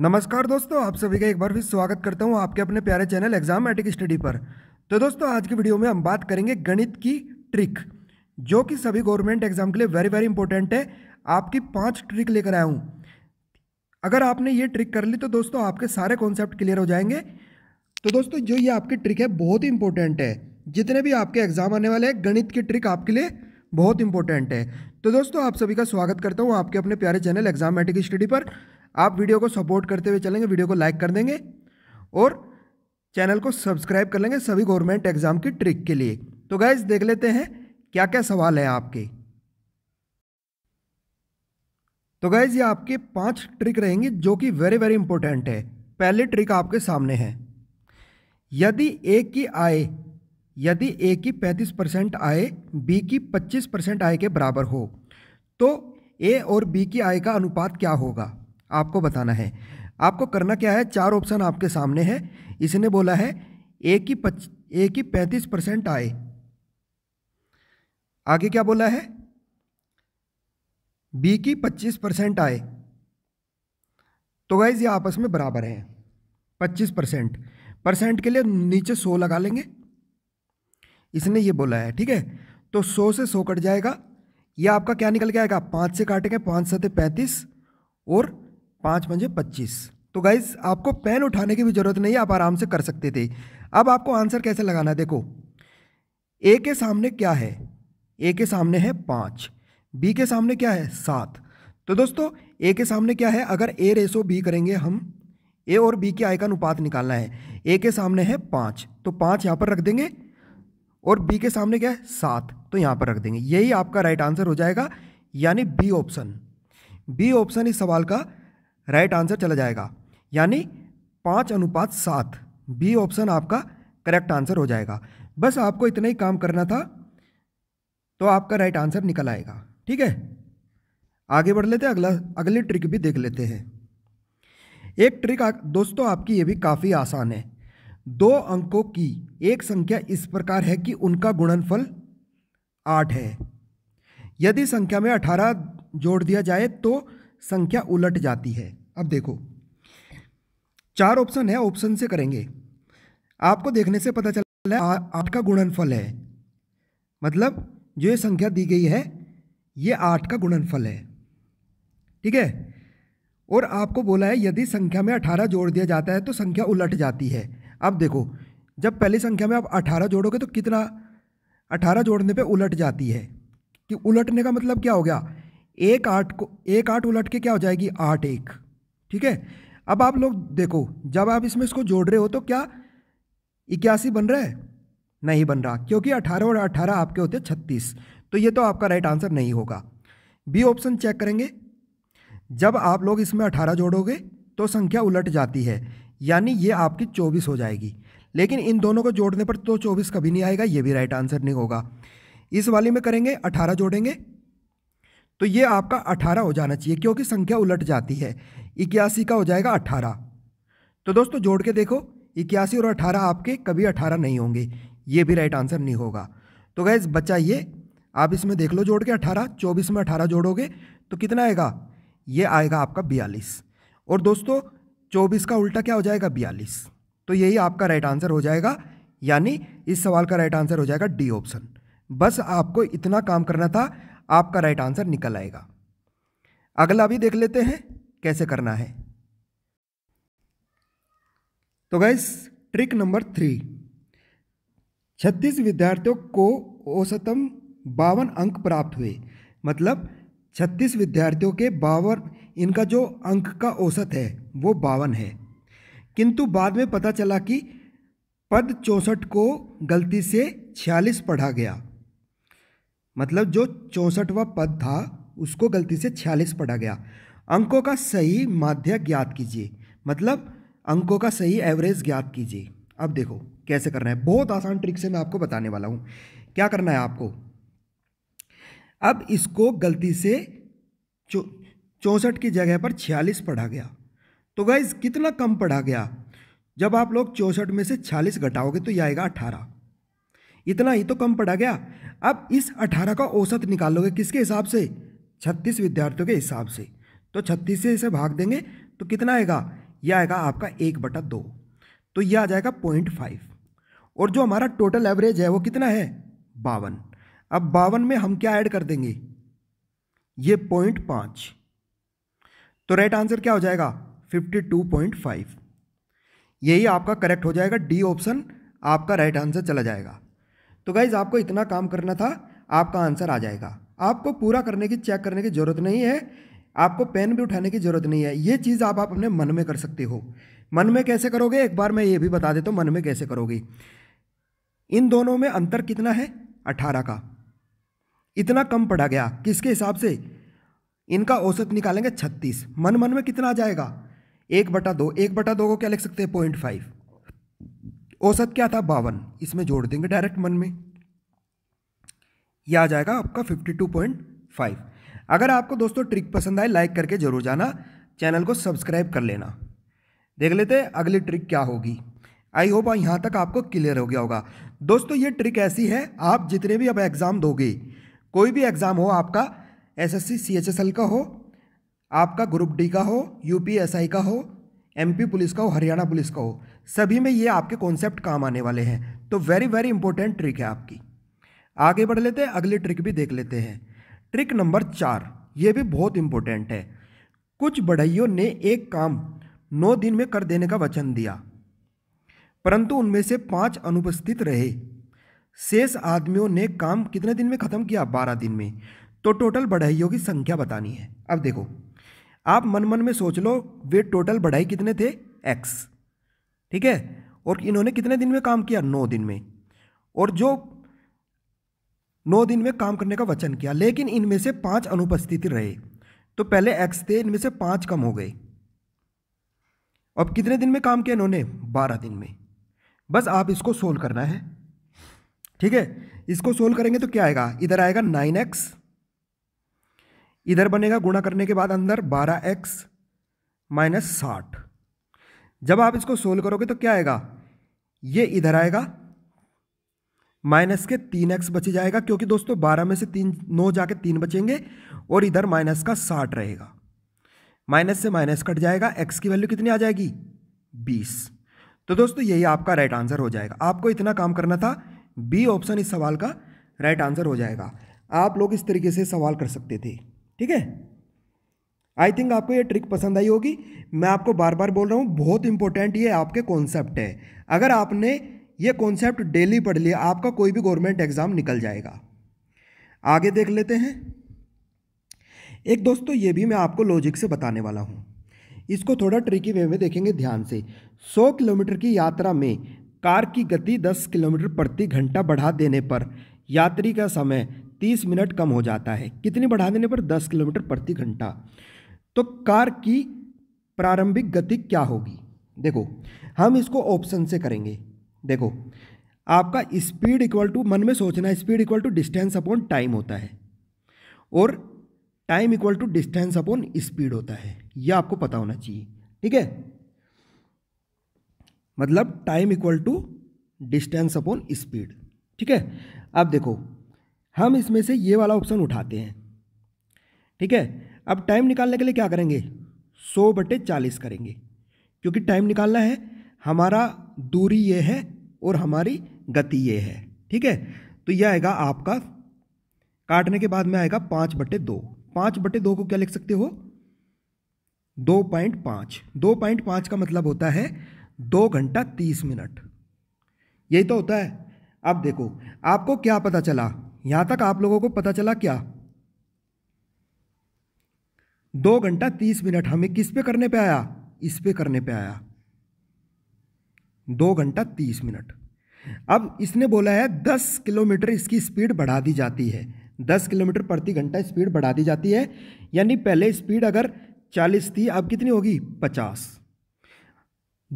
नमस्कार दोस्तों आप सभी का एक बार फिर स्वागत करता हूं आपके अपने प्यारे चैनल एग्जाम एटिक स्टडी पर तो दोस्तों आज की वीडियो में हम बात करेंगे गणित की ट्रिक जो कि सभी गवर्नमेंट एग्जाम के लिए वेरी वेरी इंपॉर्टेंट है आपकी पाँच ट्रिक लेकर आया हूँ अगर आपने ये ट्रिक कर ली तो दोस्तों आपके सारे कॉन्सेप्ट क्लियर हो जाएंगे तो दोस्तों जो ये आपकी ट्रिक है बहुत ही इंपॉर्टेंट है जितने भी आपके एग्जाम आने वाले हैं गणित की ट्रिक आपके लिए बहुत इंपॉर्टेंट है तो दोस्तों आप सभी का स्वागत करता हूँ आपके अपने प्यारे चैनल एग्जाम स्टडी पर आप वीडियो को सपोर्ट करते हुए चलेंगे वीडियो को लाइक कर देंगे और चैनल को सब्सक्राइब कर लेंगे सभी गवर्नमेंट एग्ज़ाम की ट्रिक के लिए तो गाइज़ देख लेते हैं क्या क्या सवाल हैं आपके तो गैज़ ये आपके पांच ट्रिक रहेंगी जो कि वेरी वेरी इंपॉर्टेंट है पहली ट्रिक आपके सामने है यदि ए की आय यदि ए की 35 परसेंट आय बी की 25 परसेंट आय के बराबर हो तो ए और बी की आय का अनुपात क्या होगा आपको बताना है आपको करना क्या है चार ऑप्शन आपके सामने है इसने बोला है ए की पच ए की पैंतीस परसेंट आए आगे क्या बोला है बी की पच्चीस परसेंट आए तो गाइज ये आपस में बराबर हैं पच्चीस परसेंट परसेंट के लिए नीचे सौ लगा लेंगे इसने ये बोला है ठीक है तो सौ से सौ कट जाएगा ये आपका क्या निकल के आएगा पाँच से काटेंगे पाँच सते पैंतीस और पाँच पंजे पच्चीस तो गाइज आपको पेन उठाने की भी ज़रूरत नहीं आप आराम से कर सकते थे अब आपको आंसर कैसे लगाना है देखो ए के सामने क्या है ए के सामने है पाँच बी के सामने क्या है सात तो दोस्तों ए के सामने क्या है अगर ए रेसो बी करेंगे हम ए और बी के आय का अनुपात निकालना है ए के सामने है पाँच तो पाँच यहाँ पर रख देंगे और बी के सामने क्या है सात तो यहाँ पर रख देंगे यही आपका राइट आंसर हो जाएगा यानी बी ऑप्शन बी ऑप्शन इस सवाल का राइट आंसर चला जाएगा यानी पाँच अनुपात सात बी ऑप्शन आपका करेक्ट आंसर हो जाएगा बस आपको इतना ही काम करना था तो आपका राइट आंसर निकल आएगा ठीक है आगे बढ़ लेते हैं अगला अगली ट्रिक भी देख लेते हैं एक ट्रिक आ, दोस्तों आपकी ये भी काफ़ी आसान है दो अंकों की एक संख्या इस प्रकार है कि उनका गुणनफल आठ है यदि संख्या में अठारह जोड़ दिया जाए तो संख्या उलट जाती है अब देखो चार ऑप्शन है ऑप्शन से करेंगे आपको देखने से पता चला है आठ का गुणनफल है मतलब जो ये संख्या दी गई है ये आठ का गुणनफल है ठीक है और आपको बोला है यदि संख्या में अठारह जोड़ दिया जाता है तो संख्या उलट जाती है अब देखो जब पहली संख्या में आप अठारह जोड़ोगे तो कितना अठारह जोड़ने पे उलट जाती है कि उलटने का मतलब क्या हो गया एक आठ को एक आठ उलट के क्या हो जाएगी आठ एक ठीक है अब आप लोग देखो जब आप इसमें इसको जोड़ रहे हो तो क्या इक्यासी बन रहा है नहीं बन रहा क्योंकि अठारह और अठारह आपके होते हैं छत्तीस तो ये तो आपका राइट आंसर नहीं होगा बी ऑप्शन चेक करेंगे जब आप लोग इसमें अठारह जोड़ोगे तो संख्या उलट जाती है यानी ये आपकी चौबीस हो जाएगी लेकिन इन दोनों को जोड़ने पर तो चौबीस कभी नहीं आएगा ये भी राइट आंसर नहीं होगा इस वाले में करेंगे अठारह जोड़ेंगे तो ये आपका अठारह हो जाना चाहिए क्योंकि संख्या उलट जाती है इक्यासी का हो जाएगा अठारह तो दोस्तों जोड़ के देखो इक्यासी और अठारह आपके कभी अठारह नहीं होंगे ये भी राइट आंसर नहीं होगा तो गैस बच्चा ये आप इसमें देख लो जोड़ के अठारह चौबीस में अठारह जोड़ोगे तो कितना आएगा ये आएगा आपका बयालीस और दोस्तों चौबीस का उल्टा क्या हो जाएगा बयालीस तो यही आपका राइट आंसर हो जाएगा यानी इस सवाल का राइट आंसर हो जाएगा डी ऑप्शन बस आपको इतना काम करना था आपका राइट आंसर निकल आएगा अगला भी देख लेते हैं कैसे करना है तो गैस ट्रिक नंबर थ्री छत्तीस विद्यार्थियों को औसतम बावन अंक प्राप्त हुए मतलब छत्तीस विद्यार्थियों के बावन इनका जो अंक का औसत है वो बावन है किंतु बाद में पता चला कि पद चौंसठ को गलती से छियालीस पढ़ा गया मतलब जो चौंसठवा पद था उसको गलती से छियालीस पढ़ा गया अंकों का सही माध्य ज्ञात कीजिए मतलब अंकों का सही एवरेज ज्ञात कीजिए अब देखो कैसे करना है बहुत आसान ट्रिक से मैं आपको बताने वाला हूँ क्या करना है आपको अब इसको गलती से चौंसठ की जगह पर छियालीस पढ़ा गया तो गाइज कितना कम पढ़ा गया जब आप लोग चौंसठ में से छियालीस घटाओगे तो यह आएगा अठारह इतना ही तो कम पड़ा गया अब इस अठारह का औसत निकाल लोगे किसके हिसाब से छत्तीस विद्यार्थियों के हिसाब से तो छत्तीस से इसे भाग देंगे तो कितना आएगा यह आएगा आपका एक बटा दो तो यह आ जाएगा पॉइंट फाइव और जो हमारा टोटल एवरेज है वो कितना है बावन अब बावन में हम क्या ऐड कर देंगे ये पॉइंट पाँच तो राइट आंसर क्या हो जाएगा फिफ्टी टू पॉइंट फाइव यही आपका करेक्ट हो जाएगा डी ऑप्शन आपका राइट आंसर चला जाएगा तो गाइज़ आपको इतना काम करना था आपका आंसर आ जाएगा आपको पूरा करने की चेक करने की ज़रूरत नहीं है आपको पेन भी उठाने की ज़रूरत नहीं है ये चीज़ आप, आप अपने मन में कर सकते हो मन में कैसे करोगे एक बार मैं ये भी बता देता हूँ मन में कैसे करोगे इन दोनों में अंतर कितना है अठारह का इतना कम पड़ा गया किसके हिसाब से इनका औसत निकालेंगे छत्तीस मन मन में कितना आ जाएगा एक बटा दो एक बटा दो को क्या लिख सकते हैं पॉइंट फाइव औसत क्या था बावन इसमें जोड़ देंगे डायरेक्ट मन में यह आ जाएगा आपका फिफ्टी टू पॉइंट फाइव अगर आपको दोस्तों ट्रिक पसंद आए लाइक करके जरूर जाना चैनल को सब्सक्राइब कर लेना देख लेते हैं अगली ट्रिक क्या होगी आई होप यहाँ तक आपको क्लियर हो गया होगा दोस्तों ये ट्रिक ऐसी है आप जितने भी अब एग्ज़ाम दोगे कोई भी एग्ज़ाम हो आपका S S C C H S L का हो आपका ग्रुप डी का हो यू पी एस आई का हो एम पी पुलिस का हो हरियाणा पुलिस का हो सभी में ये आपके कॉन्सेप्ट काम आने वाले हैं तो वेरी वेरी इंपॉर्टेंट ट्रिक है आपकी आगे बढ़ लेते हैं अगली ट्रिक भी देख लेते हैं ट्रिक नंबर चार ये भी बहुत इंपॉर्टेंट है कुछ बढ़ाइयों ने एक काम नौ दिन में कर देने का वचन दिया परंतु उनमें से पांच अनुपस्थित रहे शेष आदमियों ने काम कितने दिन में ख़त्म किया बारह दिन में तो टोटल बढ़ाइयों की संख्या बतानी है अब देखो आप मन मन में सोच लो वे टोटल बढ़ाई कितने थे एक्स ठीक है और इन्होंने कितने दिन में काम किया नौ दिन में और जो नौ दिन में काम करने का वचन किया लेकिन इनमें से पाँच अनुपस्थित रहे तो पहले एक्स थे इनमें से पाँच कम हो गए अब कितने दिन में काम किया इन्होंने बारह दिन में बस आप इसको सोल्व करना है ठीक है इसको सोल्व करेंगे तो क्या आएगा इधर आएगा नाइन एक्स इधर बनेगा गुणा करने के बाद अंदर बारह एक्स माइनस साठ जब आप इसको सोल्व करोगे तो क्या आएगा ये इधर आएगा माइनस के तीन एक्स बच जाएगा क्योंकि दोस्तों बारह में से तीन नौ जाके तीन बचेंगे और इधर माइनस का साठ रहेगा माइनस से माइनस कट जाएगा एक्स की वैल्यू कितनी आ जाएगी बीस तो दोस्तों यही आपका राइट आंसर हो जाएगा आपको इतना काम करना था बी ऑप्शन इस सवाल का राइट आंसर हो जाएगा आप लोग इस तरीके से सवाल कर सकते थे ठीक है आई थिंक आपको ये ट्रिक पसंद आई होगी मैं आपको बार बार बोल रहा हूँ बहुत इंपॉर्टेंट ये आपके कॉन्सेप्ट है अगर आपने ये कॉन्सेप्ट डेली पढ़ लिया आपका कोई भी गवर्नमेंट एग्ज़ाम निकल जाएगा आगे देख लेते हैं एक दोस्तों ये भी मैं आपको लॉजिक से बताने वाला हूँ इसको थोड़ा ट्रिकी वे में देखेंगे ध्यान से 100 किलोमीटर की यात्रा में कार की गति 10 किलोमीटर प्रति घंटा बढ़ा देने पर यात्री का समय 30 मिनट कम हो जाता है कितनी बढ़ा देने पर 10 किलोमीटर प्रति घंटा तो कार की प्रारंभिक गति क्या होगी देखो हम इसको ऑप्शन से करेंगे देखो आपका स्पीड इक्वल टू मन में सोचना speed equal to distance upon time होता है और time equal to distance upon speed होता है यह आपको पता होना चाहिए ठीक है मतलब time equal to distance upon speed ठीक है अब देखो हम इसमें से ये वाला ऑप्शन उठाते हैं ठीक है अब टाइम निकालने के लिए क्या करेंगे सौ बटे चालीस करेंगे क्योंकि टाइम निकालना है हमारा दूरी ये है और हमारी गति ये है ठीक है तो यह आएगा आपका काटने के बाद में आएगा पाँच बटे दो पाँच बटे दो को क्या लिख सकते हो दो पॉइंट पाँच दो पॉइंट पाँच का मतलब होता है दो घंटा तीस मिनट यही तो होता है अब देखो आपको क्या पता चला यहाँ तक आप लोगों को पता चला क्या दो घंटा तीस मिनट हमें किस पे करने पे आया इस पे करने पे आया दो घंटा तीस मिनट अब इसने बोला है दस किलोमीटर इसकी स्पीड बढ़ा दी जाती है दस किलोमीटर प्रति घंटा स्पीड बढ़ा दी जाती है यानी पहले स्पीड अगर चालीस थी अब कितनी होगी पचास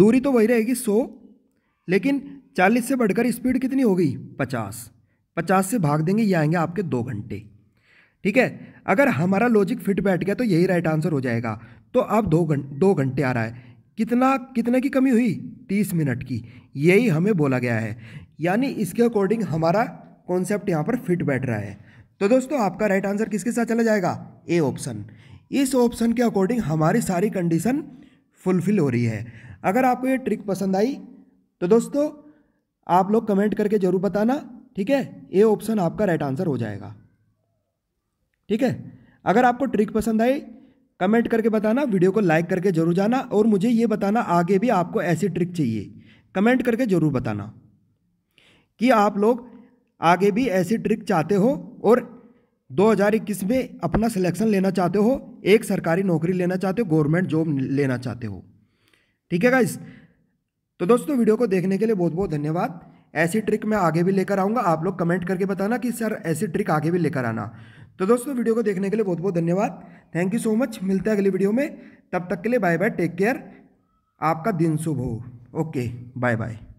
दूरी तो वही रहेगी सौ लेकिन चालीस से बढ़कर स्पीड कितनी होगी पचास पचास से भाग देंगे ये आएंगे आपके दो घंटे ठीक है अगर हमारा लॉजिक फिट बैठ गया तो यही राइट आंसर हो जाएगा तो अब दो घंटे दो घंटे आ रहा है कितना कितने की कमी हुई तीस मिनट की यही हमें बोला गया है यानी इसके अकॉर्डिंग हमारा कॉन्सेप्ट यहाँ पर फिट बैठ रहा है तो दोस्तों आपका राइट आंसर किसके साथ चला जाएगा ए ऑप्शन इस ऑप्शन के अकॉर्डिंग हमारी सारी कंडीशन फुलफिल हो रही है अगर आपको ये ट्रिक पसंद आई तो दोस्तों आप लोग कमेंट करके ज़रूर बताना ठीक है ए ऑप्शन आपका राइट आंसर हो जाएगा ठीक है अगर आपको ट्रिक पसंद आई कमेंट करके बताना वीडियो को लाइक करके जरूर जाना और मुझे ये बताना आगे भी आपको ऐसी ट्रिक चाहिए कमेंट करके ज़रूर बताना कि आप लोग आगे भी ऐसी ट्रिक चाहते हो और 2021 में अपना सिलेक्शन लेना चाहते हो एक सरकारी नौकरी लेना चाहते हो गवर्नमेंट जॉब लेना चाहते हो ठीक है गाइस तो दोस्तों वीडियो को देखने के लिए बहुत बहुत धन्यवाद ऐसी ट्रिक मैं आगे भी लेकर आऊँगा आप लोग कमेंट करके बताना कि सर ऐसी ट्रिक आगे भी लेकर आना तो दोस्तों वीडियो को देखने के लिए बहुत बहुत धन्यवाद थैंक यू सो मच मिलते हैं अगली वीडियो में तब तक के लिए बाय बाय टेक केयर आपका दिन शुभ हो ओके बाय बाय